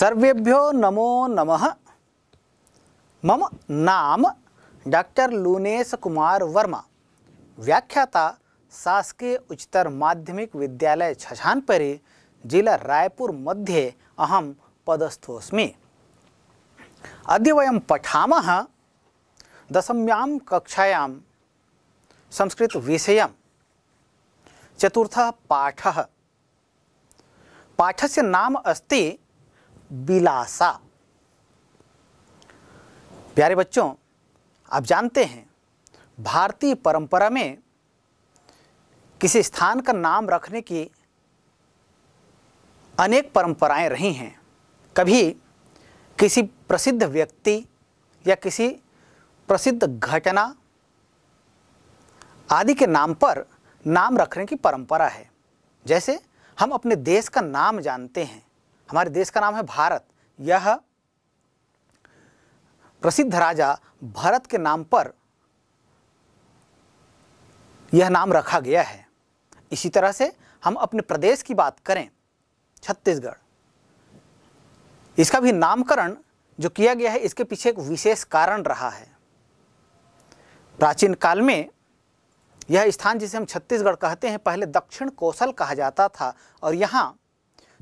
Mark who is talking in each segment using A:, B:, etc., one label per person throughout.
A: सर्वेभ्यो नमो नमः मम नाम डॉक्टर लूनेश कुमार वर्मा व्याख्याता शासकीय उच्चतर माध्यमिक विद्यालय छछानपरी जिला रायपुर मध्ये अहम पदस्थोस्मी अद वयं पठामः दशम्यां कक्षायां संस्कृतविषयं पाठ पाठ पाठस्य नाम अस्ति बिलासा प्यारे बच्चों आप जानते हैं भारतीय परंपरा में किसी स्थान का नाम रखने की अनेक परंपराएं रही हैं कभी किसी प्रसिद्ध व्यक्ति या किसी प्रसिद्ध घटना आदि के नाम पर नाम रखने की परंपरा है जैसे हम अपने देश का नाम जानते हैं हमारे देश का नाम है भारत यह प्रसिद्ध राजा भरत के नाम पर यह नाम रखा गया है इसी तरह से हम अपने प्रदेश की बात करें छत्तीसगढ़ इसका भी नामकरण जो किया गया है इसके पीछे एक विशेष कारण रहा है प्राचीन काल में यह स्थान जिसे हम छत्तीसगढ़ कहते हैं पहले दक्षिण कौशल कहा जाता था और यहाँ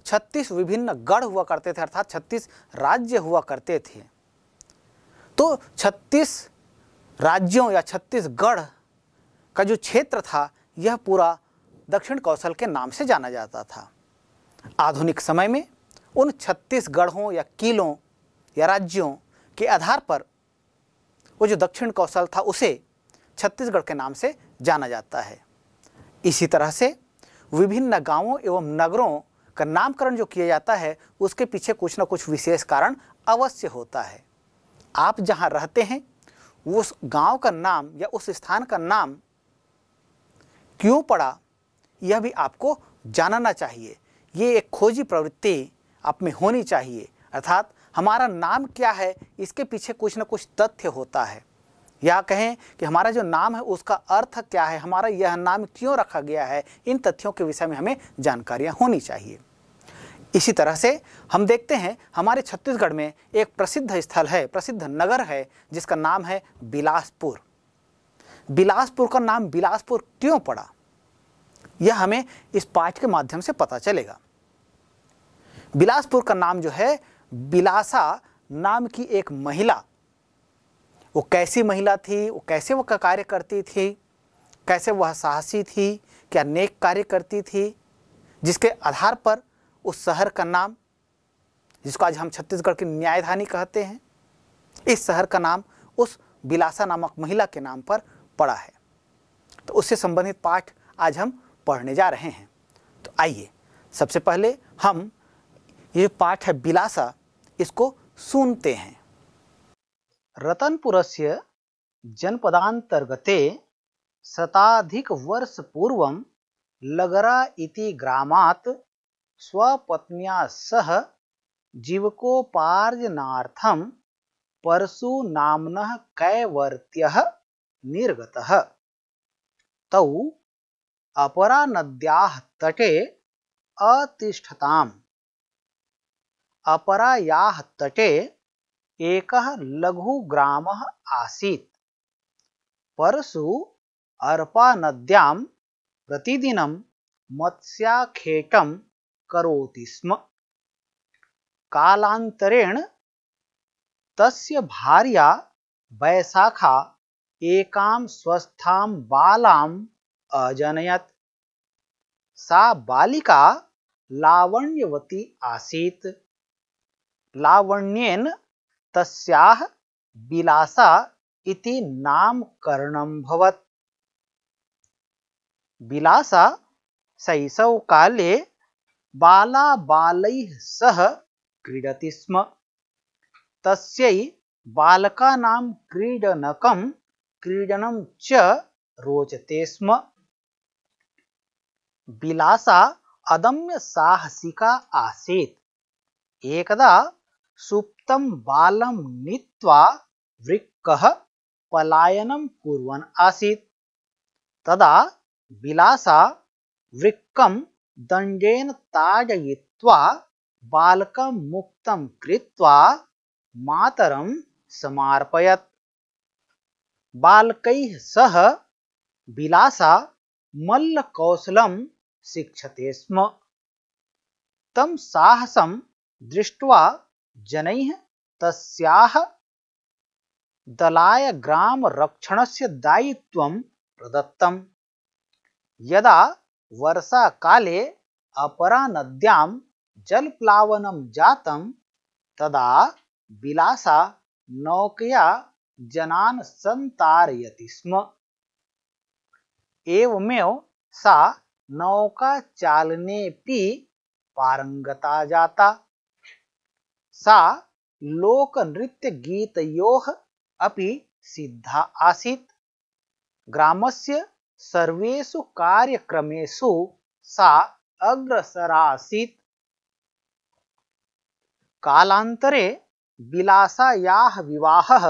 A: छत्तीस विभिन्न गढ़ हुआ करते थे अर्थात छत्तीस राज्य हुआ करते थे तो छत्तीस राज्यों या छत्तीसगढ़ का जो क्षेत्र था यह पूरा दक्षिण कौशल के नाम से जाना जाता था आधुनिक समय में उन छत्तीसगढ़ों या किलों या राज्यों के आधार पर वो जो दक्षिण कौशल था उसे छत्तीसगढ़ के नाम से जाना जाता है इसी तरह से विभिन्न गांवों एवं नगरों का नामकरण जो किया जाता है उसके पीछे कुछ ना कुछ विशेष कारण अवश्य होता है आप जहाँ रहते हैं उस गांव का नाम या उस स्थान का नाम क्यों पड़ा यह भी आपको जानना चाहिए ये एक खोजी प्रवृत्ति आप में होनी चाहिए अर्थात हमारा नाम क्या है इसके पीछे कुछ ना कुछ तथ्य होता है या कहें कि हमारा जो नाम है उसका अर्थ क्या है हमारा यह नाम क्यों रखा गया है इन तथ्यों के विषय में हमें जानकारियाँ होनी चाहिए इसी तरह से हम देखते हैं हमारे छत्तीसगढ़ में एक प्रसिद्ध स्थल है प्रसिद्ध नगर है जिसका नाम है बिलासपुर बिलासपुर का नाम बिलासपुर क्यों पड़ा यह हमें इस पाठ के माध्यम से पता चलेगा बिलासपुर का नाम जो है बिलासा नाम की एक महिला वो कैसी महिला थी वो कैसे वो कार्य करती थी कैसे वह साहसी थी क्या नेक कार्य करती थी जिसके आधार पर उस शहर का नाम जिसको आज हम छत्तीसगढ़ की न्यायधानी कहते हैं इस शहर का नाम उस बिलासा नामक महिला के नाम पर पड़ा है तो उससे संबंधित पाठ आज हम पढ़ने जा रहे हैं तो आइए सबसे पहले हम ये पाठ है बिलासा इसको सुनते हैं रतनपुरस्य वर्ष पूर्व लगरा इति ग्रामात स्वपत्निया सह जीवकोपार्जनार्थं परशुना कैवर्त्य निर्गत तौ नद्या तटे अतिष्ठताम् अपरायाः तटे एक लघु ग्राम आसीत् परशु अर्पानद्यां प्रतिदिन मत्स्याखेट कौती स्म कालान्तरेण तस्य भार्या वैशाखा एकां स्वस्थां बालाम् अजनयत सा बालिका लावण्यवती आसीत् लावण्येन तस्याह विलासा इति नामकरणं भवत् विलासा बाला बालाबालैः सह क्रीडति स्म तस्का बालकानां क्रीडनकं क्रीडनं च रोचते स्म विलासा साहसिका आसीत् एकदा सुप्तम बालम नीत्वा वृक्क पलायनं कुर्वन् आसीत् तदा विलासा वृक्कं दंडेन ताडयित्वा बालकं मुक्तं कृत्वा मातरं समार्पयत् बालक सह विलासा मल्लकौशलं शिक्षते स्म तम साहसं दृष्ट्वा जन तस्याः दलाय से दायित्व प्रदत्त यदा काले अपरा नद्या जलप्लावनं जातं तदा विलासा नौकया जनान् सन्तारयति स्म एवमेव सा पी पारंगता जाता सा लोकनृत्यगीतयोः अपि सिद्धा आसीत् ग्रामस्य सर्वेषु कार्यक्रमेषु सा अग्रसरा अग्रसरासीत् कालान्तरे विलासायाः विवाहः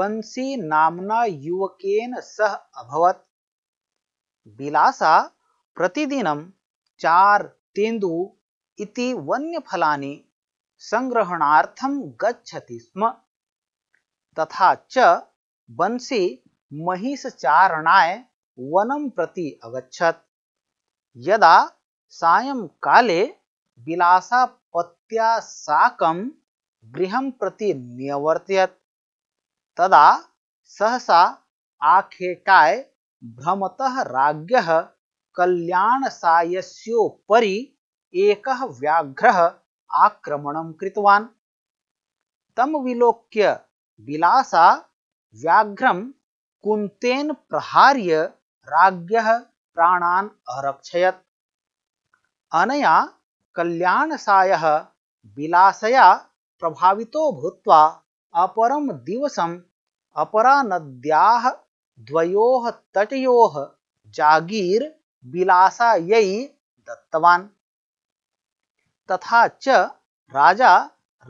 A: बंसी नामना युवकेन सह अभवत् बिलासा प्रतिदिनं चार तेंदु इति वन्यफलानी संग्रहणार्थम गच्छति स्म तथा च वंशे महिषचारणाय वनम प्रति अगच्छत यदा विलासा पत्या साकं गृहं प्रति न्यवर्तयत तदा सहसा आखेटाय भ्रमतः राज्ञः कल्याणसायस्योपरि एकः व्याघ्रः आक्रमण कृतवान् विलोक्य विलासा व्याघ्र कुन्तेन प्रहार्य राज्ञः प्राणान् अरक्षयत अनया कल्याणसायः विलासया प्रभावितो भूत्वा अपरम दिवसम् अपरा नद्याः द्वयोः तटयोः जागीर विलासायै दत्तवान तथा च राजा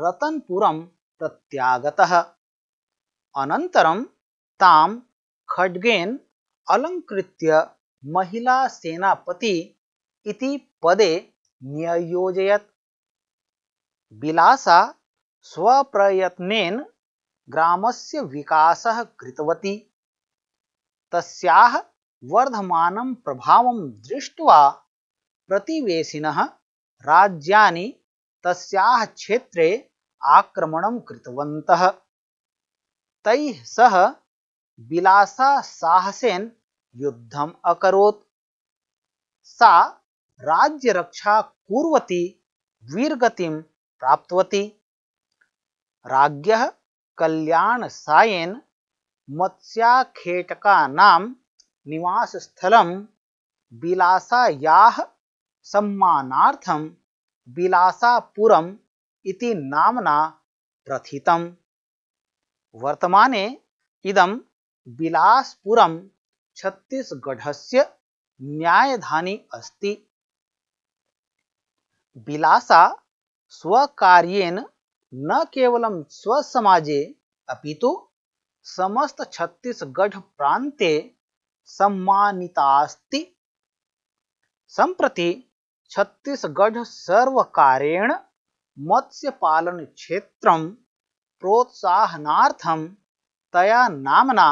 A: रतनपुरं प्रत्यागत अनन्तरं तां खड्गेन महिला सेनापति इति पदे न्ययोजयत् बिलासा स्वप्रयत्नेन ग्रामस्य विकासः कृतवती तस्याः वर्धमानं प्रभावं दृष्ट्वा प्रतिवेशिनः राज्यानि तस्याः क्षेत्रे आक्रमणं कृतवन्तः तैः सह बिलासा साहसेन युद्धम अकरोत् सा राज्य रक्षा कुर्वती वीरगतिं प्राप्तवती राज्ञः कल्याण सायेन मत्स्याखेटकानां निवासस्थलं बिलासायाः सम्मानार्थम विलासापुरम इति नामना प्रथितम वर्तमाने इदं विलासपुरम छत्तीसगढ़स्य न्यायधानी अस्ति विलासा स्वकार्येन न केवलं स्वसमाजे अपितु समस्त छत्तीसगढ़ प्रान्ते सम्मानितास्ति संप्रति छत्तीसगढ़ सर्वकारेण मत्स्य पालन क्षेत्र प्रोत्साहनाथ तया नामना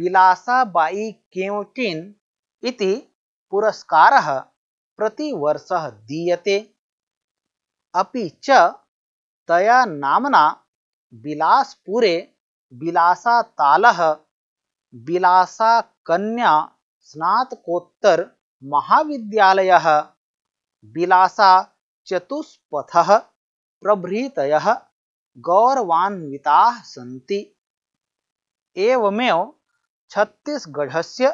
A: विलासाबाई केवटिन इति पुरस्कार प्रतिवर्ष दीयते अपि च तया नामना बिलासा कन्या स्नातकोत्तर स्नातकोत्तरमहाविद्यालयः विलासा प्रभृत गौरवान्विता सी सन्ति छत्तीसगढ़ से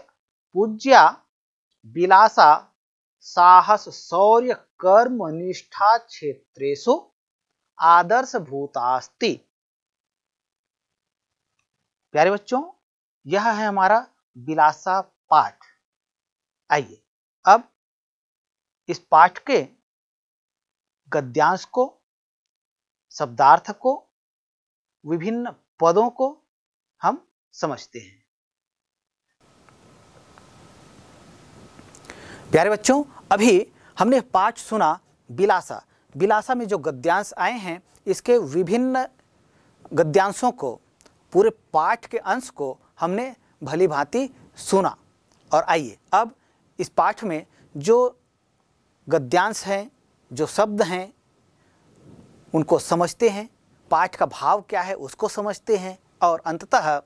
A: पूज्या विलासा साहसशौर्यकर्मनिष्ठाक्षेत्रेषु आदर्शभूतास्ति प्यारे बच्चों यह है हमारा विलासा पाठ आइए अब इस पाठ के गद्यांश को शब्दार्थ को विभिन्न पदों को हम समझते हैं प्यारे बच्चों अभी हमने पाठ सुना बिलासा बिलासा में जो गद्यांश आए हैं इसके विभिन्न गद्यांशों को पूरे पाठ के अंश को हमने भली भांति सुना और आइए अब इस पाठ में जो गद्यांश हैं जो शब्द हैं उनको समझते हैं पाठ का भाव क्या है उसको समझते हैं और अंततः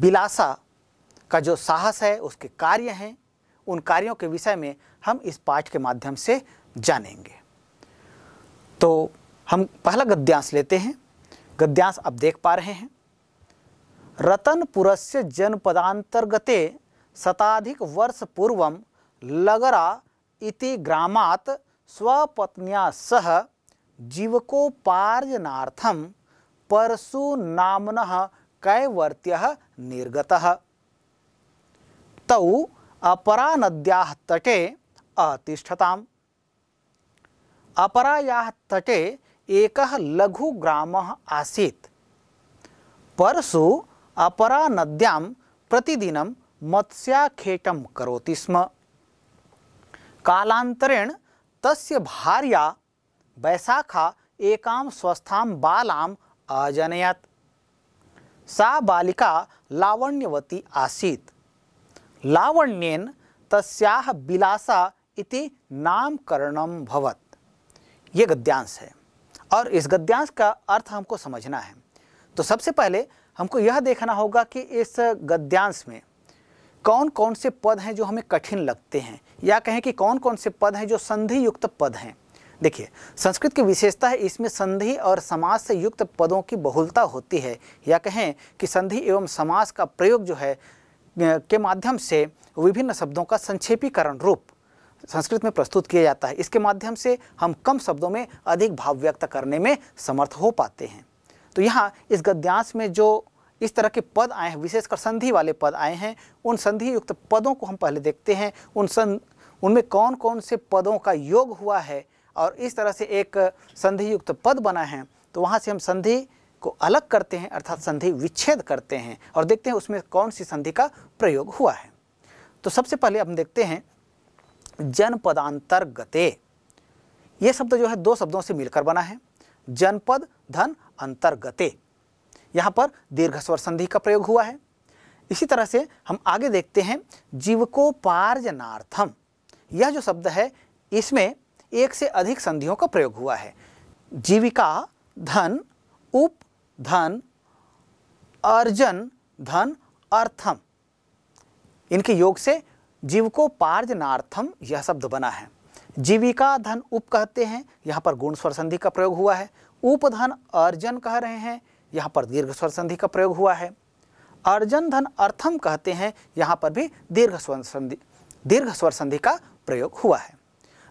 A: बिलासा का जो साहस है उसके कार्य हैं उन कार्यों के विषय में हम इस पाठ के माध्यम से जानेंगे तो हम पहला गद्यांश लेते हैं गद्यांश आप देख पा रहे हैं रतनपुर से जनपदांतर्गते शताधिक वर्ष पूर्व लगरा इति ग्रामात स्वपत्निया सह जीवकोपार्जनार्थं परशुनाम्नः कैवर्त्यः निर्गतः तौ अपरा नद्याः तटे अतिष्ठताम् अपरायाः तटे एकः लघुग्रामः आसीत् परशु अपरा नद्यां प्रतिदिनं मत्स्याखेटं करोति स्म कालांतरेण तस्य भार्या वैशाखा एकाम स्वस्थाम बालाम अजनयत सा बालिका लावण्यवती आसीत लावण्येन तस्याह बिलासा इति नामकरणम भवत ये गद्यांश है और इस गद्यांश का अर्थ हमको समझना है तो सबसे पहले हमको यह देखना होगा कि इस गद्यांश में कौन कौन से पद हैं जो हमें कठिन लगते हैं या कहें कि कौन कौन से पद हैं जो संधि युक्त पद हैं देखिए संस्कृत की विशेषता है इसमें संधि और समास से युक्त पदों की बहुलता होती है या कहें कि संधि एवं समास का प्रयोग जो है के माध्यम से विभिन्न शब्दों का संक्षेपीकरण रूप संस्कृत में प्रस्तुत किया जाता है इसके माध्यम से हम कम शब्दों में अधिक भाव व्यक्त करने में समर्थ हो पाते हैं तो यहाँ इस गद्यांश में जो इस तरह के पद आए हैं विशेषकर संधि वाले पद आए हैं उन संधि युक्त पदों को हम पहले देखते हैं उन सं उनमें कौन कौन से पदों का योग हुआ है और इस तरह से एक संधि युक्त पद बना है तो वहाँ से हम संधि को अलग करते हैं अर्थात संधि विच्छेद करते हैं और देखते हैं उसमें कौन सी संधि का प्रयोग हुआ है तो सबसे पहले हम देखते हैं जनपदांतर्गते ये शब्द जो है दो शब्दों से मिलकर बना है जनपद धन अंतर्गते यहाँ पर दीर्घ स्वर संधि का प्रयोग हुआ है इसी तरह से हम आगे देखते हैं जीवकोपार्जनार्थम यह जो शब्द है इसमें एक से अधिक संधियों का प्रयोग हुआ है जीविका धन उप धन अर्जन धन अर्थम इनके योग से जीवकोपार्जनार्थम यह शब्द बना है जीविका धन उप कहते हैं यहाँ पर गुण स्वर संधि का प्रयोग हुआ है उपधन अर्जन कह रहे हैं यहाँ पर दीर्घ स्वर संधि का प्रयोग हुआ है अर्जन धन अर्थम कहते हैं यहाँ पर भी दीर्घ स्वर संधि दीर्घ स्वर संधि का प्रयोग हुआ है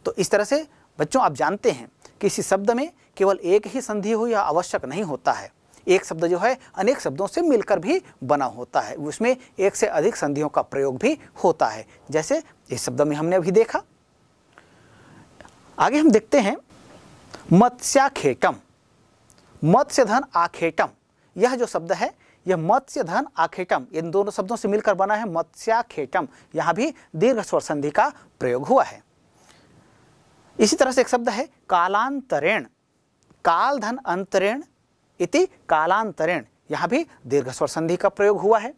A: तो इस तरह से बच्चों आप जानते हैं कि इसी शब्द में केवल एक ही संधि हो यह आवश्यक नहीं होता है एक शब्द जो है अनेक शब्दों से मिलकर भी बना होता है उसमें एक से अधिक संधियों का प्रयोग भी होता है जैसे इस शब्द में हमने अभी देखा आगे हम देखते हैं मत्स्याखेकम मत्स्य धन आखेटम यह जो शब्द है यह मत्स्य धन आखेटम इन दोनों शब्दों से मिलकर बना है मत्स्याखेटम यहां भी दीर्घ स्वर संधि का प्रयोग हुआ है इसी तरह से एक शब्द है कालांतरेण काल धन अंतरेण इति कालांतरेण यहां भी दीर्घ स्वर संधि का प्रयोग हुआ है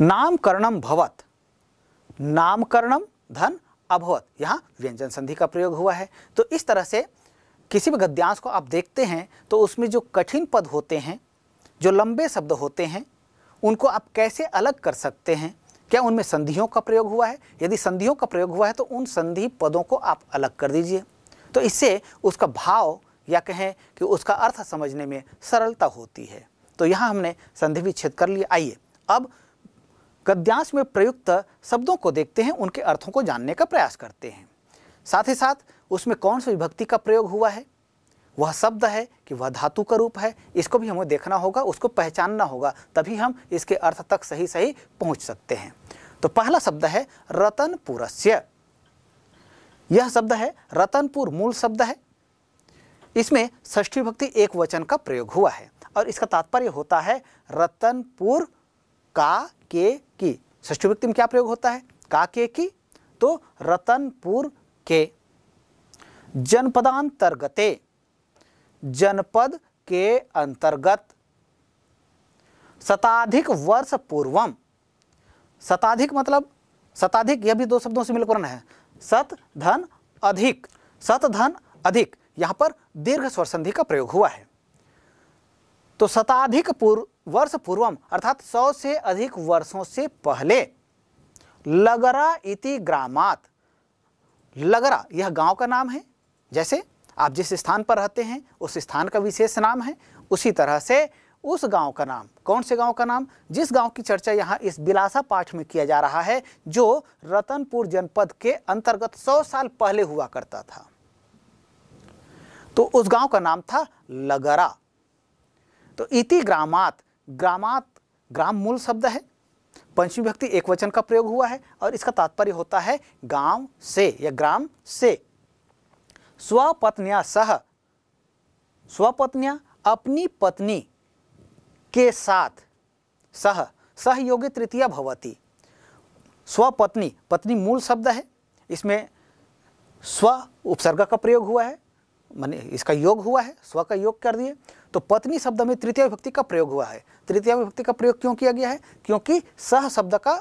A: नामकरणम भवत नामकरणम धन अभवत यहां व्यंजन संधि का प्रयोग हुआ है तो इस तरह से किसी भी गद्यांश को आप देखते हैं तो उसमें जो कठिन पद होते हैं जो लंबे शब्द होते हैं उनको आप कैसे अलग कर सकते हैं क्या उनमें संधियों का प्रयोग हुआ है यदि संधियों का प्रयोग हुआ है तो उन संधि पदों को आप अलग कर दीजिए तो इससे उसका भाव या कहें कि उसका अर्थ समझने में सरलता होती है तो यहाँ हमने संधि विच्छेद कर लिया आइए अब गद्यांश में प्रयुक्त शब्दों को देखते हैं उनके अर्थों को जानने का प्रयास करते हैं साथ ही साथ उसमें कौन सी विभक्ति का प्रयोग हुआ है वह शब्द है कि वह धातु का रूप है इसको भी हमें देखना होगा उसको पहचानना होगा तभी हम इसके अर्थ तक सही सही पहुंच सकते हैं तो पहला शब्द है रतनपुर यह शब्द है रतनपुर मूल शब्द है इसमें षष्ठी भक्ति एक वचन का प्रयोग हुआ है और इसका तात्पर्य होता है रतनपुर का के की षष्ठी भक्ति में क्या प्रयोग होता है का के की तो रतनपुर के जनपदांतर्गते जनपद के अंतर्गत शताधिक वर्ष पूर्वम शताधिक मतलब शताधिक यह भी दो शब्दों से मिलकर है सत धन अधिक सत धन अधिक यहां पर दीर्घ स्वर संधि का प्रयोग हुआ है तो शताधिक पूर्व वर्ष पूर्वम अर्थात सौ से अधिक वर्षों से पहले लगरा इति ग्रामात लगरा यह गांव का नाम है जैसे आप जिस स्थान पर रहते हैं उस स्थान का विशेष नाम है उसी तरह से उस गांव का नाम कौन से गांव का नाम जिस गांव की चर्चा यहाँ इस बिलासा पाठ में किया जा रहा है जो रतनपुर जनपद के अंतर्गत सौ साल पहले हुआ करता था तो उस गांव का नाम था लगरा तो इति ग्रामात ग्रामात ग्राम मूल शब्द है पंचमी भक्ति एक वचन का प्रयोग हुआ है और इसका तात्पर्य होता है गांव से या ग्राम से स्वपत्निया सह स्वपत्निया अपनी पत्नी के साथ सह सहयोगी तृतीय भवती स्वपत्नी पत्नी मूल शब्द है इसमें स्व उपसर्ग का प्रयोग हुआ है माने इसका योग हुआ है स्व का योग कर दिए तो पत्नी शब्द में तृतीय विभक्ति का प्रयोग हुआ है तृतीय विभक्ति का प्रयोग क्यों किया गया है क्योंकि सह शब्द का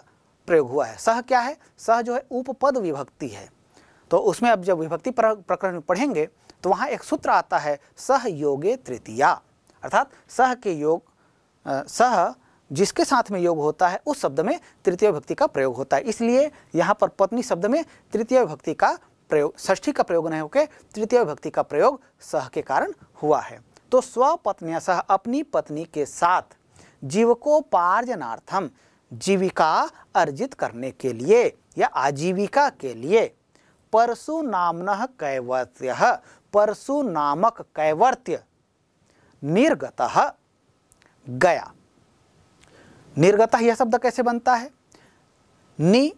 A: प्रयोग हुआ है सह क्या है सह जो है उपपद विभक्ति है तो उसमें अब जब विभक्ति प्रकरण में पढ़ेंगे तो वहाँ एक सूत्र आता है सह योगे तृतीया अर्थात सह के योग सह जिसके साथ में योग होता है उस शब्द में तृतीय विभक्ति का प्रयोग होता है इसलिए यहाँ पर पत्नी शब्द में तृतीय विभक्ति का प्रयोग षष्ठी का प्रयोग नहीं होकर तृतीय विभक्ति का प्रयोग सह के कारण हुआ है तो स्वपत्निया सह अपनी पत्नी के साथ जीवकोपार्जनार्थम जीविका अर्जित करने के लिए या आजीविका के लिए परशु नामन कैवर्त्य परशु नामक कैवर्त्य निर्गत गया निर्गत यह शब्द कैसे बनता है नि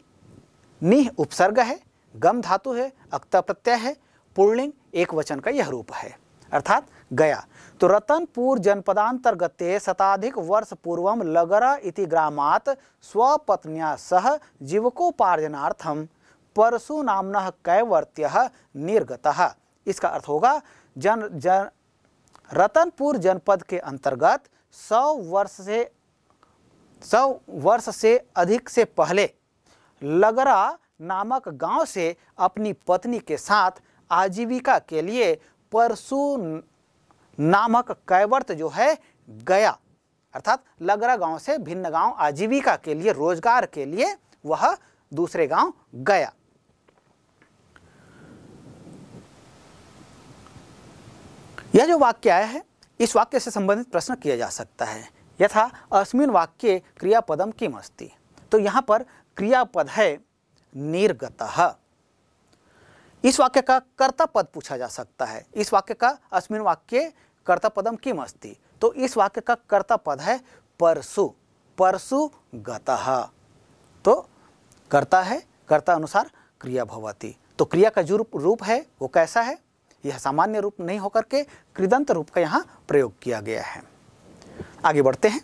A: नि उपसर्ग है गम धातु है अक्त प्रत्यय है पुर्णिंग एक वचन का यह रूप है अर्थात गया तो रतनपुर जनपदांतर्गत शताधिक वर्ष पूर्व लगरा इति ग्रामात स्वपत्निया सह जीवकोपार्जनार्थम परशु नामन कैवर्त्य निर्गत इसका अर्थ होगा जन जन रतनपुर जनपद के अंतर्गत सौ वर्ष से सौ वर्ष से अधिक से पहले लगरा नामक गांव से अपनी पत्नी के साथ आजीविका के लिए परसु नामक कैवर्त जो है गया अर्थात लगरा गांव से भिन्न गांव आजीविका के लिए रोजगार के लिए वह दूसरे गांव गया यह जो वाक्य आया है इस वाक्य से संबंधित प्रश्न किया जा सकता है यथा अस्मिन वाक्य क्रियापदम किम अस्ति तो यहाँ पर क्रियापद है निर्गत इस वाक्य का कर्ता पद पूछा जा सकता है इस वाक्य का अस्मिन वाक्य कर्ता पदम किम अस्ति तो इस वाक्य का कर्ता पद है परसु परसु गत तो कर्ता है कर्ता अनुसार क्रिया भवती तो क्रिया का जो रूप है वो कैसा है यह सामान्य रूप नहीं होकर के कृदंत रूप का यहाँ प्रयोग किया गया है आगे बढ़ते हैं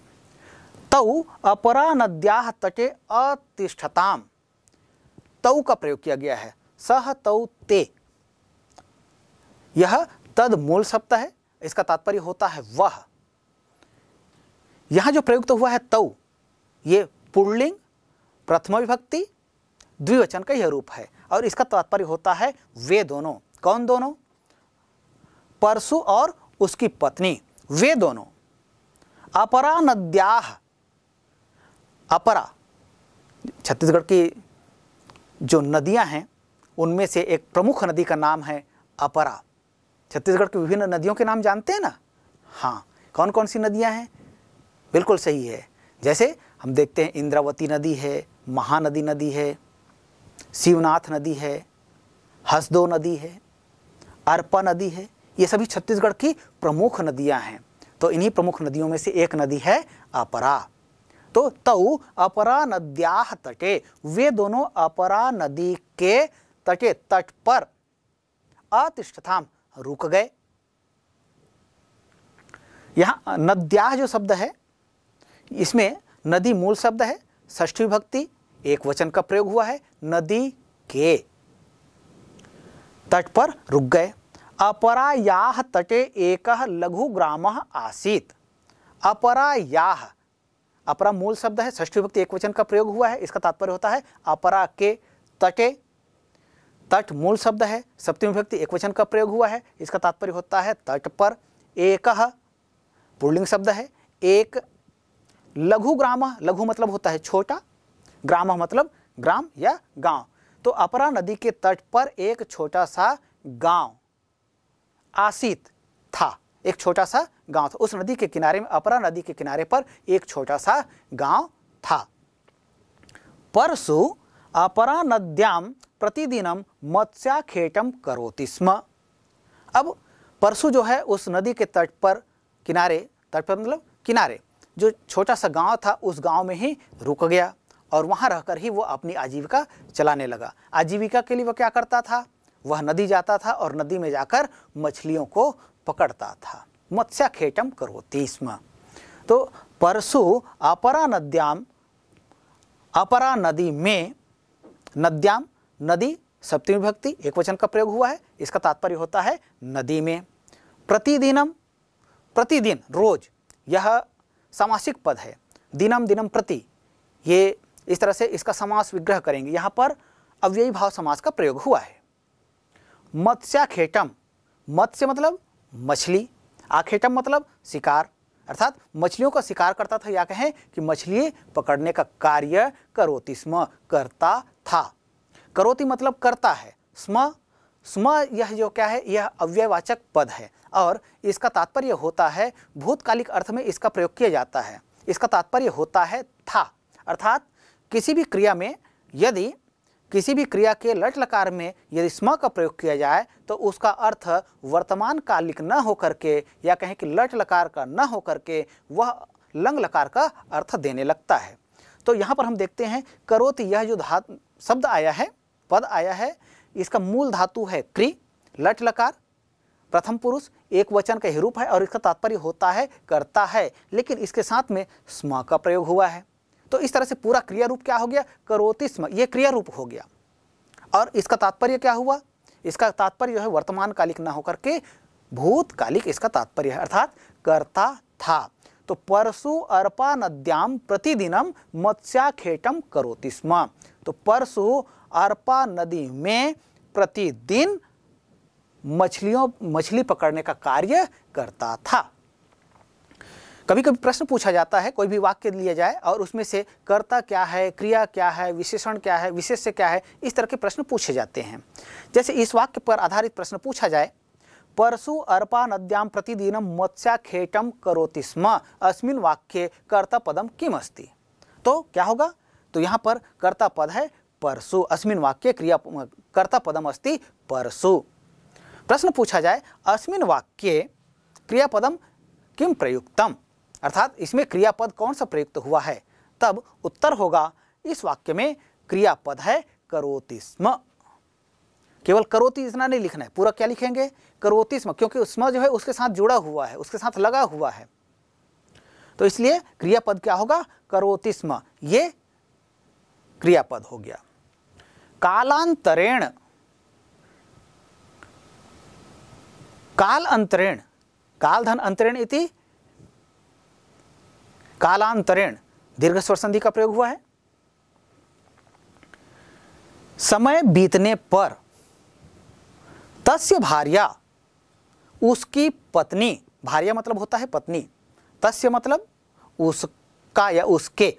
A: तऊ अपरा नद्या तटे अतिष्ठताम तऊ का प्रयोग किया गया है सह तौ ते यह तद मूल शब्द है इसका तात्पर्य होता है वह यहां जो प्रयुक्त तो हुआ है तौ ये पुर्लिंग प्रथम विभक्ति द्विवचन का यह रूप है और इसका तात्पर्य होता है वे दोनों कौन दोनों परशु और उसकी पत्नी वे दोनों अपरा नद्या अपरा छत्तीसगढ़ की जो नदियां हैं उनमें से एक प्रमुख नदी का नाम है अपरा छत्तीसगढ़ की विभिन्न नदियों के नाम जानते हैं ना हाँ कौन कौन सी नदियाँ हैं बिल्कुल सही है जैसे हम देखते हैं इंद्रावती नदी है महानदी नदी है शिवनाथ नदी है हसदो नदी है अरपा नदी है ये सभी छत्तीसगढ़ की प्रमुख नदियां हैं तो इन्हीं प्रमुख नदियों में से एक नदी है अपरा तो तऊ अपरा नद्या तटे वे दोनों अपरा नदी के तटे तट पर अतिष्ठताम रुक गए यहां नद्या जो शब्द है इसमें नदी मूल शब्द है ष्ठी भक्ति एक वचन का प्रयोग हुआ है नदी के तट पर रुक गए अपराया तटे एक लघु ग्राम आसीत अपराया अपरा मूल शब्द है षष्ठी विभक्ति एक वचन का प्रयोग हुआ है इसका तात्पर्य होता है अपरा के तटे तट मूल शब्द है सप्तमी विभक्ति एक वचन का प्रयोग हुआ है इसका तात्पर्य होता है तट पर एक पुर्लिंग शब्द है एक लघु ग्राम लघु मतलब होता है छोटा ग्राम मतलब ग्राम या गांव तो अपरा नदी के तट पर एक छोटा सा गांव आसित था एक छोटा सा गांव था उस नदी के किनारे में अपरा नदी के किनारे पर एक छोटा सा गांव था परसु अपरा नद्याम प्रतिदिनम मत्स्याखेटम करोति स्म अब परसु जो है उस नदी के तट पर किनारे तट पर मतलब किनारे जो छोटा सा गांव था उस गांव में ही रुक गया और वहाँ रहकर ही वो अपनी आजीविका चलाने लगा आजीविका के लिए वह क्या करता था वह नदी जाता था और नदी में जाकर मछलियों को पकड़ता था मत्स्याखेटम करोती स्म तो परसु अपरा नद्याम अपरा नदी में नद्याम नदी सप्तमी विभक्ति एक वचन का प्रयोग हुआ है इसका तात्पर्य होता है नदी में प्रतिदिनम प्रतिदिन रोज यह सामासिक पद है दिनम दिनम प्रति ये इस तरह से इसका समास विग्रह करेंगे यहाँ पर अव्ययी भाव समास का प्रयोग हुआ है मत्स्याखेटम मत्स्य मतलब मछली आखेटम मतलब शिकार अर्थात मछलियों का शिकार करता था या कहें कि मछली पकड़ने का कार्य करोति स्म करता था करोति मतलब करता है स्म स्म यह जो क्या है यह अव्ययवाचक पद है और इसका तात्पर्य होता है भूतकालिक अर्थ में इसका प्रयोग किया जाता है इसका तात्पर्य होता है था अर्थात किसी भी क्रिया में यदि किसी भी क्रिया के लट लकार में यदि स्म का प्रयोग किया जाए तो उसका अर्थ वर्तमान कालिक न होकर के या कहें कि लट लकार का न होकर के वह लंग लकार का अर्थ देने लगता है तो यहाँ पर हम देखते हैं करोत यह जो धातु शब्द आया है पद आया है इसका मूल धातु है क्री लट लकार प्रथम पुरुष एक वचन का ही रूप है और इसका तात्पर्य होता है करता है लेकिन इसके साथ में स्म का प्रयोग हुआ है तो इस तरह से पूरा क्रिया रूप क्या हो गया करोतिस्म ये क्रिया रूप हो गया और इसका तात्पर्य क्या हुआ इसका तात्पर्य है वर्तमान कालिक ना होकर के भूतकालिक इसका तात्पर्य है अर्थात करता था तो परसु अर्पा नद्याम प्रतिदिनम मत्स्याखेटम करोति स्म तो परसु अर्पा नदी में प्रतिदिन मछलियों मछली पकड़ने का कार्य करता था कभी कभी प्रश्न पूछा जाता है कोई भी वाक्य लिया जाए और उसमें से कर्ता क्या है क्रिया क्या है विशेषण क्या है विशेष्य क्या है इस तरह के प्रश्न पूछे जाते हैं जैसे इस वाक्य पर आधारित प्रश्न पूछा जाए परसु अर्पा नद्याम प्रतिदिन मत्स्याखेटम करोति स्म अस्मिन वाक्य कर्ता पदम किम अस्ति तो क्या होगा तो यहाँ पर कर्ता पद है परसु अस्मिन वाक्य क्रिया कर्ता पदम अस्ति परसु प्रश्न पूछा जाए अस्मिन वाक्य क्रियापदम किम प्रयुक्तम अर्थात इसमें क्रियापद कौन सा प्रयुक्त हुआ है तब उत्तर होगा इस वाक्य में क्रियापद है करोतिस्म केवल करोति इतना नहीं लिखना है पूरा क्या लिखेंगे करोतिस्म क्योंकि उसम जो है उसके साथ जुड़ा हुआ है उसके साथ लगा हुआ है तो इसलिए क्रियापद क्या होगा करोतिस्म ये क्रियापद हो गया कालांतरेण काल अंतरेण काल धन अंतरेण इति कालांतरेण दीर्घ स्वर संधि का प्रयोग हुआ है समय बीतने पर तस्य भार्या उसकी पत्नी भार्या मतलब होता है पत्नी तस्य मतलब उसका या उसके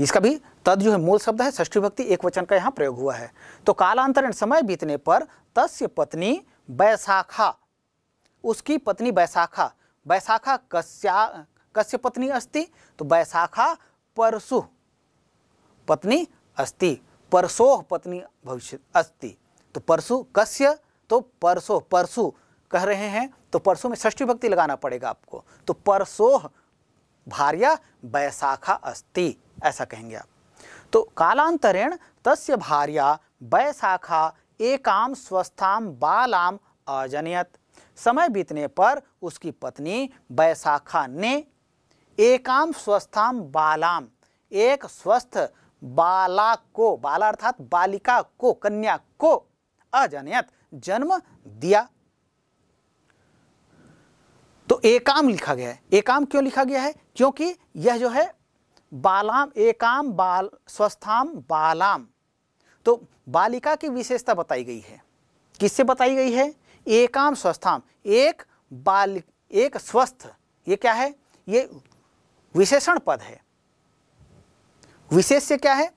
A: इसका भी तद जो है मूल शब्द है षष्ठी भक्ति एक वचन का यहाँ प्रयोग हुआ है तो कालांतरण समय बीतने पर तस्य पत्नी बैसाखा उसकी पत्नी बैसाखा बैसाखा कस्या कस्य पत्नी अस्ति तो वैशाखा परशु पत्नी अस्ति परसोह पत्नी भविष्य अस्ति तो परशु कस्य तो परसो परशु कह रहे हैं तो परसों में षष्ठी भक्ति लगाना पड़ेगा आपको तो परसोह भार्या वैशाखा अस्ति ऐसा कहेंगे आप तो कालांतरेण तस्य भार्या वैशाखा एकाम स्वस्थाम बालाम अजनयत समय बीतने पर उसकी पत्नी वैशाखा ने एकाम स्वस्थाम बालाम एक स्वस्थ बाला को बाला अर्थात बालिका को कन्या को अजनयत जन्म दिया तो एकाम लिखा गया है एकाम क्यों लिखा गया है क्योंकि यह जो है बालाम एकाम बाल स्वस्थाम बालाम तो बालिका की विशेषता बताई गई है किससे बताई गई है एकाम स्वस्थाम एक बाल एक स्वस्थ ये क्या है ये विशेषण पद है विशेष से क्या है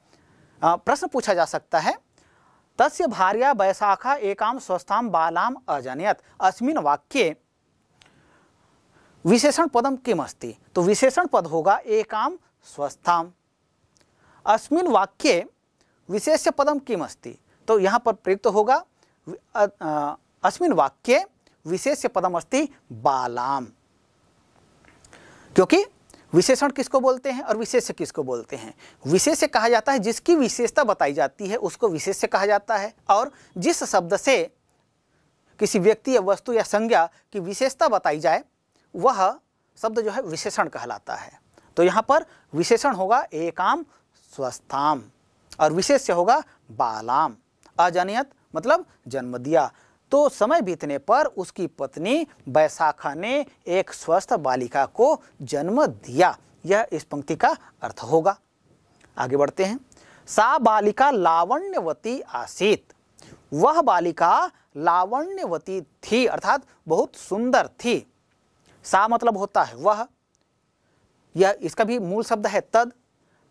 A: प्रश्न पूछा जा सकता है तस्य भार्या वैशाखा एकाम स्वस्थाम बालाम अजनयत अस्मिन वाक्य विशेषण पदम किम अस्ति तो विशेषण पद होगा एकाम स्वस्थाम अस्मिन वाक्य विशेष पदम किम अस्ति तो यहाँ पर प्रयुक्त होगा अस्मिन वाक्य विशेष पदम अस्ति बालाम क्योंकि विशेषण किसको बोलते हैं और विशेष्य किसको बोलते हैं विशेष्य कहा जाता है जिसकी विशेषता बताई जाती है उसको विशेष्य कहा जाता है और जिस शब्द से किसी व्यक्ति या वस्तु या संज्ञा की विशेषता बताई जाए वह शब्द जो है विशेषण कहलाता है तो यहाँ पर विशेषण होगा एकाम स्वस्थाम और विशेष्य होगा बालाम अजनियत मतलब जन्म दिया तो समय बीतने पर उसकी पत्नी बैसाखा ने एक स्वस्थ बालिका को जन्म दिया यह इस पंक्ति का अर्थ होगा आगे बढ़ते हैं सा बालिका लावण्यवती आसीत वह बालिका लावण्यवती थी अर्थात बहुत सुंदर थी सा मतलब होता है वह यह इसका भी मूल शब्द है तद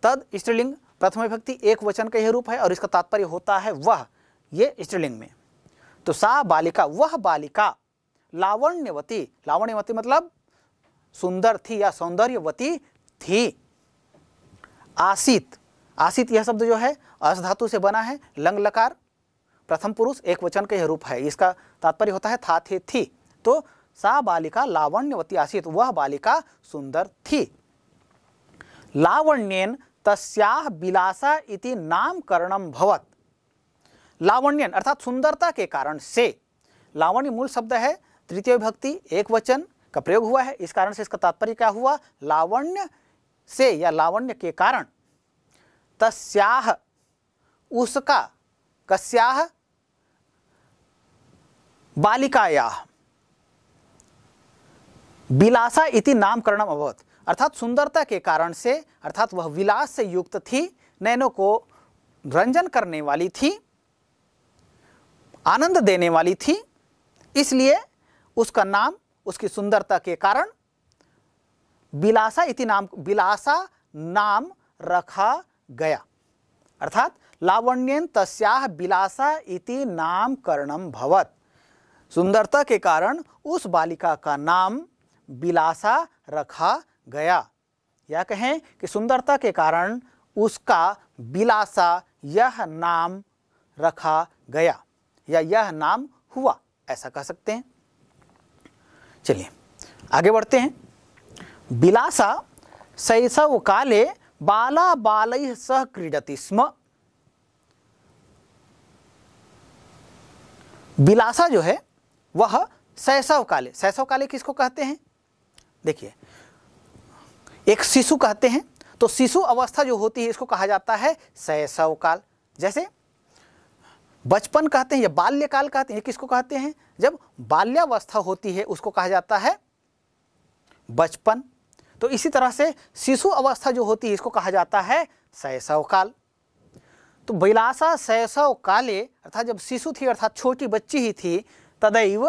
A: तद स्त्रीलिंग प्रथम विभक्ति एक वचन का यह रूप है और इसका तात्पर्य होता है वह ये स्त्रीलिंग में तो सा बालिका वह बालिका लावण्यवती लावण्यवती मतलब सुंदर थी या सौंदर्यवती थी आसित आसित यह शब्द जो है अस धातु से बना है लंग लकार प्रथम पुरुष एक वचन का यह रूप है इसका तात्पर्य होता है था थे थी तो सा बालिका लावण्यवती आसित वह बालिका सुंदर थी लावण्यन तस्याह बिलासा इति नामकरणम भवत लावण्यन अर्थात सुंदरता के कारण से लावण्य मूल शब्द है तृतीय विभक्ति एक वचन का प्रयोग हुआ है इस कारण से इसका तात्पर्य क्या हुआ लावण्य से या लावण्य के कारण तस्याह उसका कस्याह बालिकाया विलासा इति नामकरणम अभवत अर्थात सुंदरता के कारण से अर्थात वह विलास से युक्त थी नैनों को रंजन करने वाली थी आनंद देने वाली थी इसलिए उसका नाम उसकी सुंदरता के कारण बिलासा इति नाम बिलासा नाम रखा गया अर्थात लावण्यन तस्याह बिलासा इति नामकरणम भवत सुंदरता के कारण उस बालिका का नाम बिलासा रखा गया या कहें कि सुंदरता के कारण उसका बिलासा यह नाम रखा गया या यह नाम हुआ ऐसा कह सकते हैं चलिए आगे बढ़ते हैं बिलासा शैशव काले बाला बाल सह क्रीडति स्म बिलासा जो है वह शैशव काले शैशव काले किसको कहते हैं देखिए एक शिशु कहते हैं तो शिशु अवस्था जो होती है इसको कहा जाता है शैशव काल जैसे बचपन कहते हैं या बाल्यकाल कहते हैं किसको कहते हैं जब बाल्यावस्था होती है उसको कहा जाता है बचपन तो इसी तरह से शिशु अवस्था जो होती है इसको कहा जाता है शैशव काल तो बिलासा शैशव काले अर्थात जब शिशु थी अर्थात छोटी बच्ची ही थी तदैव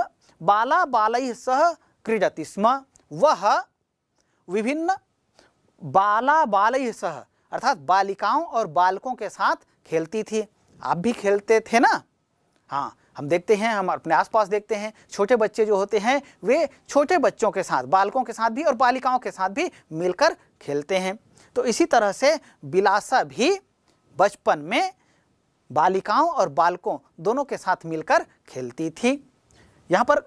A: बाला बालई सह क्रीडति स्म वह विभिन्न बाला बालई सह अर्थात बालिकाओं और बालकों के साथ खेलती थी आप भी खेलते थे ना हाँ हम देखते हैं हम अपने आसपास देखते हैं छोटे बच्चे जो होते हैं वे छोटे बच्चों के साथ बालकों के साथ भी और बालिकाओं के साथ भी मिलकर खेलते हैं तो इसी तरह से बिलासा भी बचपन में बालिकाओं और बालकों दोनों के साथ मिलकर खेलती थी यहाँ पर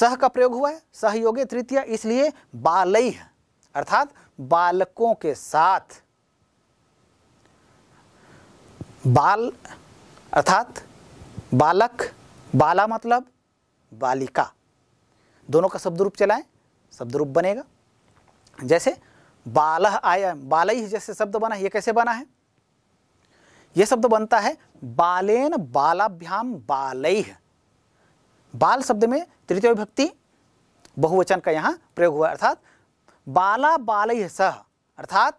A: सह का प्रयोग हुआ है सहयोगी तृतीय इसलिए बालई अर्थात बालकों के साथ बाल अर्थात बालक बाला मतलब बालिका दोनों का शब्द रूप चलाएं शब्द रूप बनेगा जैसे बाल आया बालई जैसे शब्द बना है ये कैसे बना है यह शब्द बनता है बालेन बालाभ्याम बालई बाल शब्द में तृतीय विभक्ति बहुवचन का यहाँ प्रयोग हुआ अर्थात बाला बालई सह अर्थात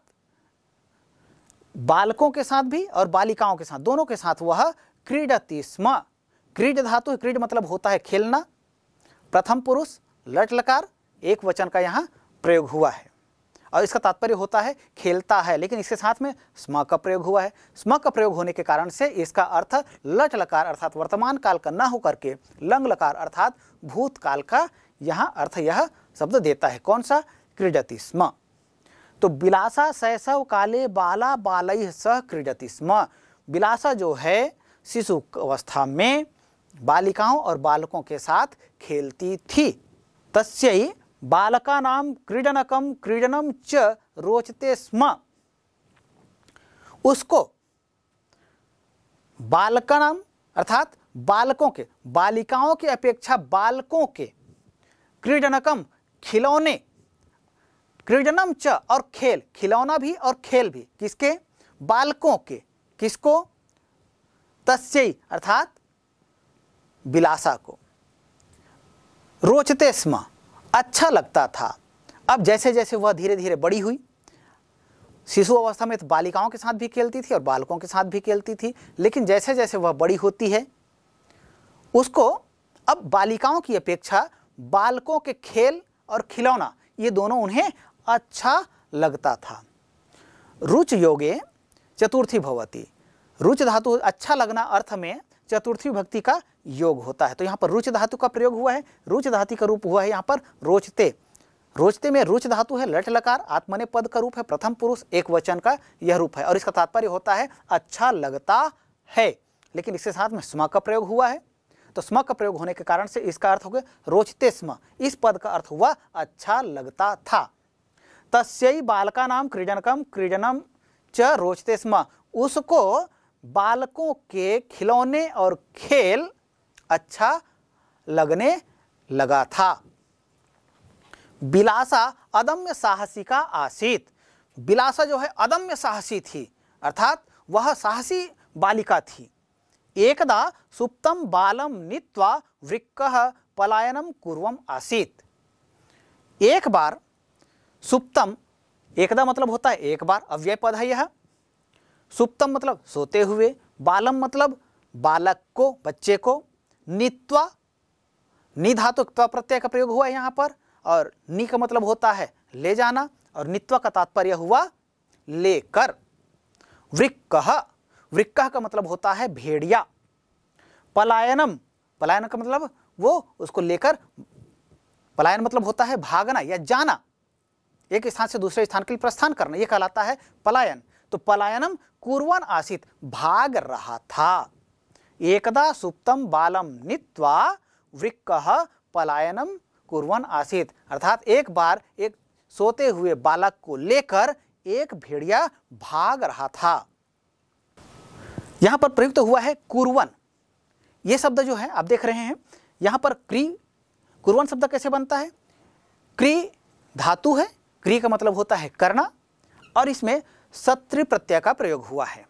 A: बालकों के साथ भी और बालिकाओं के साथ दोनों के साथ वह क्रीडति स्म क्रीड धातु क्रीड मतलब होता है खेलना प्रथम पुरुष लट लकार एक वचन का यहाँ प्रयोग हुआ है और इसका तात्पर्य होता है खेलता है लेकिन इसके साथ में स्म का प्रयोग हुआ है स्म का प्रयोग होने के कारण से इसका अर्थ लट लकार अर्थात वर्तमान काल का न होकर के लंग लकार अर्थात भूतकाल का यहाँ अर्थ यह शब्द देता है कौन सा क्रीडति स्म तो बिलासा शैशव काले बाला बालई सह क्रीडति स्म बिलासा जो है शिशु अवस्था में बालिकाओं और बालकों के साथ खेलती थी बालका नाम क्रीडनकम क्रीडनम च रोचते स्म उसको बालकानाम अर्थात बालकों के बालिकाओं की अपेक्षा बालकों के क्रीडनकम खिलौने क्रीडनम च और खेल खिलौना भी और खेल भी किसके बालकों के किसको तस्य अर्थात बिलासा को रोचते स्म अच्छा लगता था अब जैसे जैसे वह धीरे धीरे बड़ी हुई शिशु अवस्था में तो बालिकाओं के साथ भी खेलती थी और बालकों के साथ भी खेलती थी लेकिन जैसे जैसे वह बड़ी होती है उसको अब बालिकाओं की अपेक्षा बालकों के खेल और खिलौना ये दोनों उन्हें अच्छा लगता था रुच योगे चतुर्थी भवती रुच धातु अच्छा लगना अर्थ में चतुर्थी भक्ति का योग होता है तो यहाँ पर रुच धातु का प्रयोग हुआ है रुच धातु का रूप हुआ है यहाँ पर रोचते रोचते में रुच धातु है लट लकार आत्मने पद का रूप है प्रथम पुरुष एक वचन का यह रूप है और इसका तात्पर्य होता है अच्छा लगता है लेकिन इसके साथ में स्म का प्रयोग हुआ है तो स्म का प्रयोग होने के कारण से इसका अर्थ हो गया रोचते स्म इस पद का अर्थ हुआ अच्छा लगता था तस्यई बालका नाम क्रीडनकम क्रीडनम च रोचते स्म उसको बालकों के खिलौने और खेल अच्छा लगने लगा था बिलासा अदम्य साहसी का आसित बिलासा जो है अदम्य साहसी थी अर्थात वह साहसी बालिका थी एकदा सुप्तम बालम नीत्वा वृक्क पलायनम कुर्वम आसित एक बार सुप्तम एकदा मतलब होता है एक बार अव्यय पद है यह सुप्तम मतलब सोते हुए बालम मतलब बालक को बच्चे को नित्वा निधातुत्व प्रत्यय का प्रयोग हुआ है यहाँ पर और नि का मतलब होता है ले जाना और नित्व का तात्पर्य हुआ लेकर वृक्कह वृक्कह का मतलब होता है भेड़िया पलायनम पलायन का मतलब वो उसको लेकर पलायन मतलब होता है भागना या जाना एक स्थान से दूसरे स्थान के लिए प्रस्थान करना यह कहलाता है पलायन तो पलायनम कुरवन आसित भाग रहा था एकदा सुप्तम बालम नित्वा वृक्क पलायनम कुरवन आसित अर्थात एक बार एक सोते हुए बालक को लेकर एक भेड़िया भाग रहा था यहां पर प्रयुक्त हुआ है कुरवन यह शब्द जो है आप देख रहे हैं यहां पर क्री कुरवन शब्द कैसे बनता है क्री धातु है क्री का मतलब होता है करना और इसमें सत्र प्रत्यय का प्रयोग हुआ है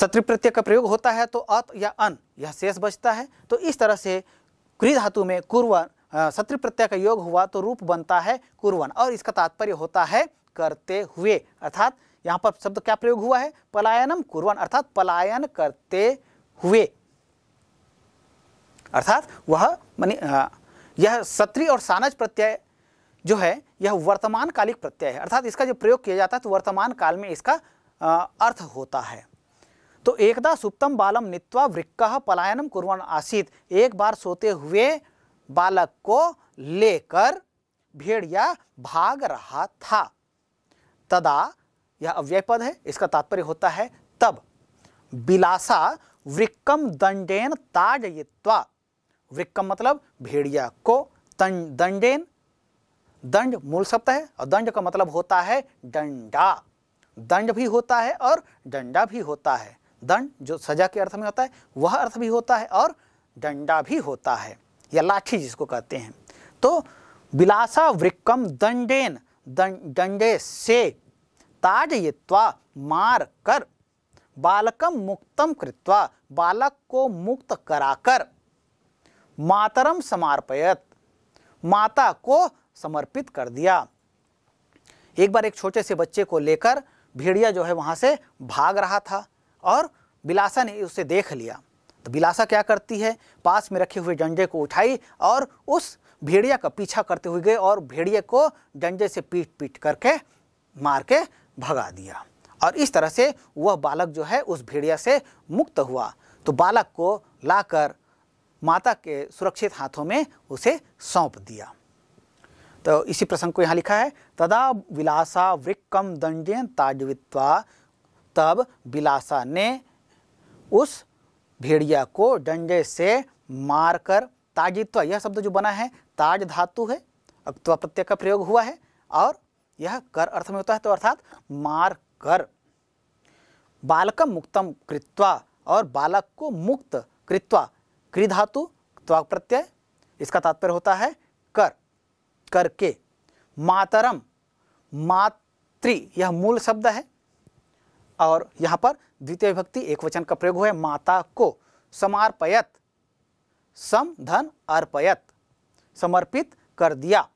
A: सत्र प्रत्यय का प्रयोग होता है तो अत या अन यह शेष बचता है तो इस तरह से क्री धातु में कुरवन सत्र प्रत्यय का योग हुआ तो रूप बनता है कुरवन और इसका तात्पर्य होता है करते हुए अर्थात यहाँ पर शब्द क्या प्रयोग हुआ है पलायनम कुरवन अर्थात पलायन करते हुए अर्थात वह मनी यह सत्री और सानज प्रत्यय जो है यह वर्तमान कालिक प्रत्यय है अर्थात इसका जो प्रयोग किया जाता है तो वर्तमान काल में इसका आ, अर्थ होता है तो एकदा सुप्तम बालम नित्वा वृक्क पलायनम कुरवन आसित एक बार सोते हुए बालक को लेकर भेड़िया भाग रहा था तदा यह अव्यय पद है इसका तात्पर्य होता है तब बिलासा वृक्कम दंडेन ताड़यित्वा वृक्कम मतलब भेड़िया को दंडेन दंड मूल शब्द है और दंड का मतलब होता है डंडा दंड भी होता है और डंडा भी होता है दंड जो सजा के अर्थ में होता है वह अर्थ भी होता है और डंडा भी होता है या लाठी जिसको कहते हैं तो बिलासा वृक्कम दंडेन दंडे से ताजयित्वा मार कर बालकम मुक्तम कृत्वा बालक को मुक्त कराकर मातरम समार्पयत माता को समर्पित कर दिया एक बार एक छोटे से बच्चे को लेकर भेड़िया जो है वहाँ से भाग रहा था और बिलासा ने उसे देख लिया तो बिलासा क्या करती है पास में रखे हुए डंडे को उठाई और उस भेड़िया का पीछा करते हुए गए और भेड़िए को डंडे से पीट पीट करके मार के भगा दिया और इस तरह से वह बालक जो है उस भेड़िया से मुक्त हुआ तो बालक को लाकर माता के सुरक्षित हाथों में उसे सौंप दिया तो इसी प्रसंग को यहाँ लिखा है तदा विलासा वृक्कम दंडियन ताजवित्वा तब विलासा ने उस भेड़िया को डंडे से मारकर ताजित्वा यह शब्द जो बना है ताज धातु है अक्तवा प्रत्यय का प्रयोग हुआ है और यह कर अर्थ में होता है तो अर्थात मार कर बालक मुक्तम कृत्वा और बालक को मुक्त कृत्वा कृधातु धातु त्वाक प्रत्यय इसका तात्पर्य होता है कर करके मातरम मातृ यह मूल शब्द है और यहाँ पर द्वितीय भक्ति एक वचन का प्रयोग हुआ है माता को समार्पयत सम धन अर्पयत समर्पित कर दिया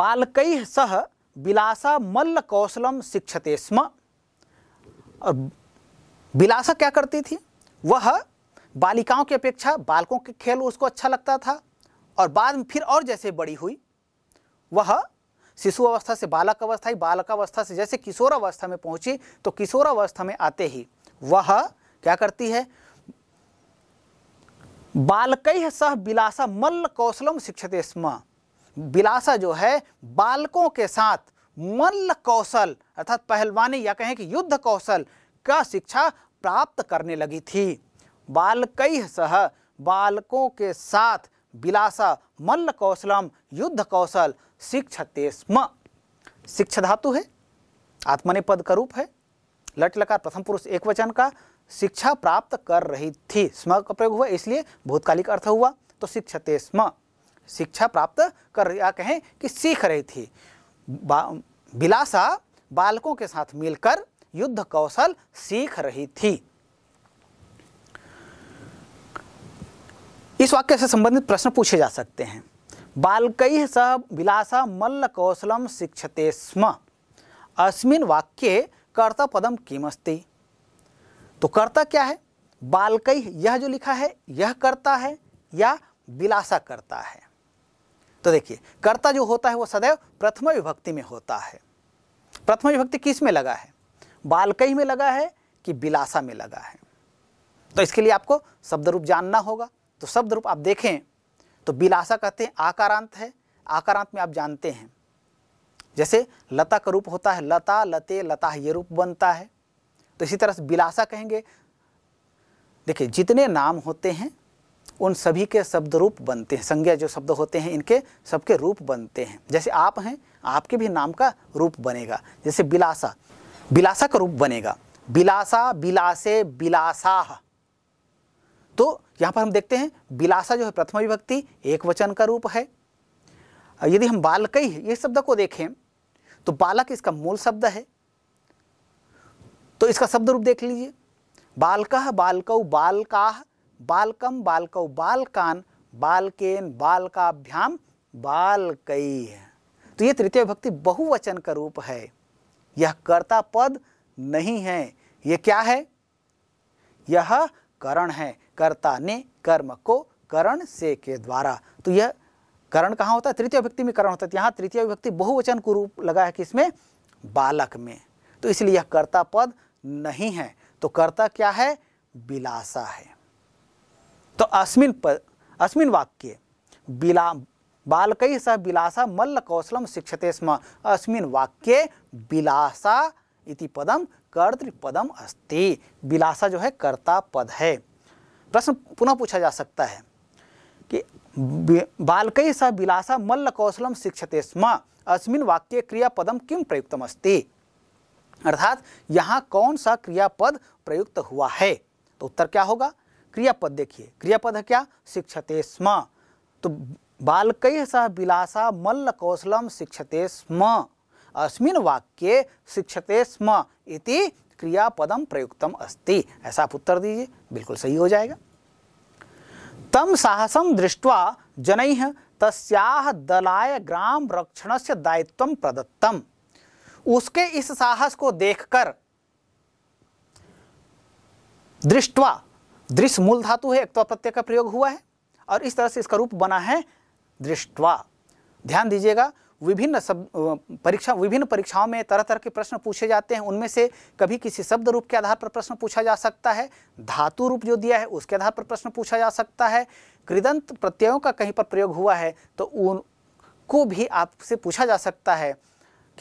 A: बालक सह बिलासा मल्ल कौशलम शिक्षते स्म और बिलासा क्या करती थी वह बालिकाओं की अपेक्षा बालकों के खेल उसको अच्छा लगता था और बाद में फिर और जैसे बड़ी हुई वह शिशु अवस्था से बालक अवस्था ही बालकावस्था से जैसे किशोर अवस्था में पहुंची तो किशोर अवस्था में आते ही वह क्या करती है बालक सह बिलासा मल्ल कौशलम शिक्षित स्म बिलासा जो है बालकों के साथ मल्ल कौशल अर्थात पहलवानी या कहें कि युद्ध कौशल का शिक्षा प्राप्त करने लगी थी बालकई सह बालकों के साथ बिलासा मल्ल कौशलम युद्ध कौशल शिक्षते स्म शिक्षा धातु है आत्मने पद का रूप है लट लकार प्रथम पुरुष एक वचन का शिक्षा प्राप्त कर रही थी स्म का प्रयोग हुआ इसलिए भूतकालिक अर्थ हुआ तो शिक्षते स्म शिक्षा प्राप्त कर या कहें कि सीख रही थी बा, बिलासा बालकों के साथ मिलकर युद्ध कौशल सीख रही थी इस वाक्य से संबंधित प्रश्न पूछे जा सकते हैं बालकई स विलासा मल्ल कौशलम शिक्षते स्म अस्मिन वाक्य कर्ता पदम किमस्ती तो कर्ता क्या है बालकई यह जो लिखा है यह कर्ता है या विलासा करता है तो देखिए कर्ता जो होता है वो सदैव प्रथम विभक्ति में होता है प्रथम विभक्ति किस में लगा है बालकई में लगा है कि विलासा में लगा है तो इसके लिए आपको शब्द रूप जानना होगा तो शब्द रूप आप देखें तो बिलासा कहते हैं आकारांत है आकारांत में आप जानते हैं जैसे लता का रूप होता है लता लते लता ये रूप बनता है तो इसी तरह से बिलासा कहेंगे देखिए जितने नाम होते हैं उन सभी के शब्द रूप बनते हैं संज्ञा जो शब्द होते हैं इनके सबके रूप बनते हैं जैसे आप हैं आपके भी नाम का रूप बनेगा जैसे बिलासा बिलासा का रूप बनेगा बिलासा बिलासे बिलासाह तो यहाँ पर हम देखते हैं बिलासा जो है प्रथम विभक्ति एक वचन का रूप है यदि हम बालकई ये शब्द को देखें तो बालक इसका मूल शब्द है तो इसका शब्द रूप देख लीजिए बालक बालकौ बालकाह बालकम बालकौ बालकान बालकेन बालकाभ्याम बालकई तो ये तृतीय विभक्ति बहुवचन का रूप है यह कर्ता पद नहीं है यह क्या है यह करण है कर्ता ने कर्म को करण से के द्वारा तो यह करण कहाँ होता है तृतीय व्यक्ति में करण होता है तो यहाँ तृतीय व्यक्ति बहुवचन को रूप लगा है किसमें बालक में तो इसलिए यह कर्ता पद नहीं है तो कर्ता क्या है बिलासा है तो अस्मिन पद अस्मिन वाक्य बिला बालक सह बिलासा मल्ल कौशलम शिक्षते स्म अस्मिन वाक्य बिलासा इति पदम कर्तृपदम अस्ति बिलासा जो है कर्ता पद है प्रश्न पुनः पूछा जा सकता है कि बालकै स विलासा कौशल शिक्षते स्म अस्मिन वाक्य क्रियापदम किम प्रयुक्तम अस्ति अर्थात यहाँ कौन सा क्रियापद प्रयुक्त हुआ है तो उत्तर क्या होगा क्रियापद देखिए क्रियापद है क्या शिक्षते स्म तो बालकै सह विलासा मल्ल कौशलम शिक्षते स्म अस्मिन वाक्य शिक्षते स्म इति क्रियापदम प्रयुक्तम अस्ति ऐसा आप उत्तर दीजिए बिल्कुल सही हो जाएगा तम साहसम दृष्ट्वा जन तस्याह दलाय ग्राम रक्षण से दायित्व प्रदत्तम उसके इस साहस को देखकर दृष्टवा दृश्य मूल धातु है एक तो प्रत्यय का प्रयोग हुआ है और इस तरह से इसका रूप बना है दृष्टवा ध्यान दीजिएगा विभिन्न सब परीक्षा विभिन्न परीक्षाओं में तरह तरह के प्रश्न पूछे जाते हैं उनमें से कभी किसी शब्द रूप के आधार पर प्रश्न पूछा जा सकता है धातु रूप जो दिया है उसके आधार पर प्रश्न पूछा जा सकता है कृदंत प्रत्ययों का कहीं पर प्रयोग हुआ है तो उनको भी आपसे पूछा जा सकता है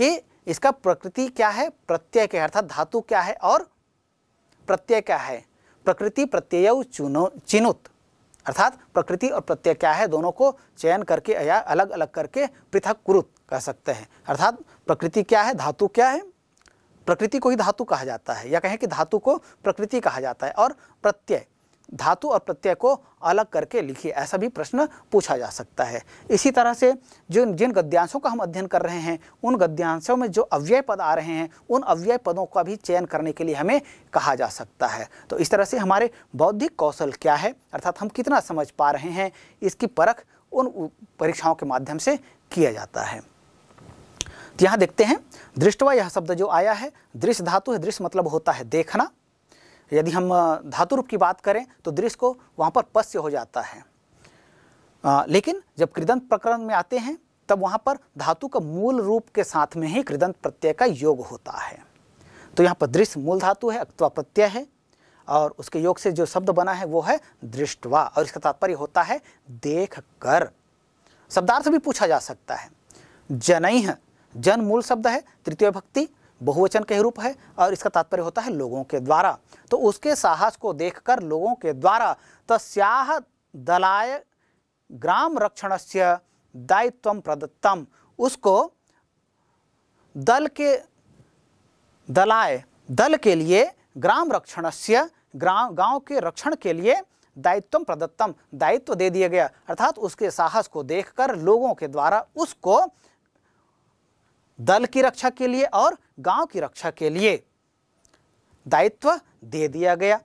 A: कि इसका प्रकृति क्या है प्रत्यय क्या है अर्थात धातु क्या है और प्रत्यय क्या है प्रकृति प्रत्यय चुनो चिनुत अर्थात प्रकृति और प्रत्यय क्या है दोनों को चयन करके या अलग अलग करके पृथक कुरुत कह सकते हैं अर्थात प्रकृति क्या है धातु क्या है प्रकृति को ही धातु कहा जाता है या कहें कि धातु को प्रकृति कहा जाता है और प्रत्यय धातु और प्रत्यय को अलग करके लिखिए ऐसा भी प्रश्न पूछा जा सकता है इसी तरह से जो जिन गद्यांशों का हम अध्ययन कर रहे हैं उन गद्यांशों में जो अव्यय पद आ रहे हैं उन अव्यय पदों का भी चयन करने के लिए हमें कहा जा सकता है तो इस तरह से हमारे बौद्धिक कौशल क्या है अर्थात हम कितना समझ पा रहे हैं इसकी परख उन परीक्षाओं के माध्यम से किया जाता है तो यहाँ देखते हैं दृष्टवा यह शब्द जो आया है दृश्य धातु है दृश्य मतलब होता है देखना यदि हम धातु रूप की बात करें तो दृश्य को वहाँ पर पश्य हो जाता है आ, लेकिन जब कृदंत प्रकरण में आते हैं तब वहाँ पर धातु का मूल रूप के साथ में ही कृदंत प्रत्यय का योग होता है तो यहाँ पर दृश्य मूल धातु है अक्वा प्रत्यय है और उसके योग से जो शब्द बना है वो है दृष्टवा और इसका तात्पर्य होता है देख कर शब्दार्थ भी पूछा जा सकता है जनई जन मूल शब्द है तृतीय भक्ति बहुवचन के रूप है और इसका तात्पर्य होता है लोगों के द्वारा तो उसके साहस को देखकर लोगों के द्वारा तस्याह दलाय ग्राम रक्षण से दायित्व प्रदत्तम उसको दल के दलाय दल के लिए ग्राम रक्षण से ग्राम गाँव के रक्षण के लिए दायित्व प्रदत्तम दायित्व दे दिया गया अर्थात उसके साहस को देखकर लोगों के द्वारा उसको दल की रक्षा के लिए और गांव की रक्षा के लिए दायित्व दे दिया गया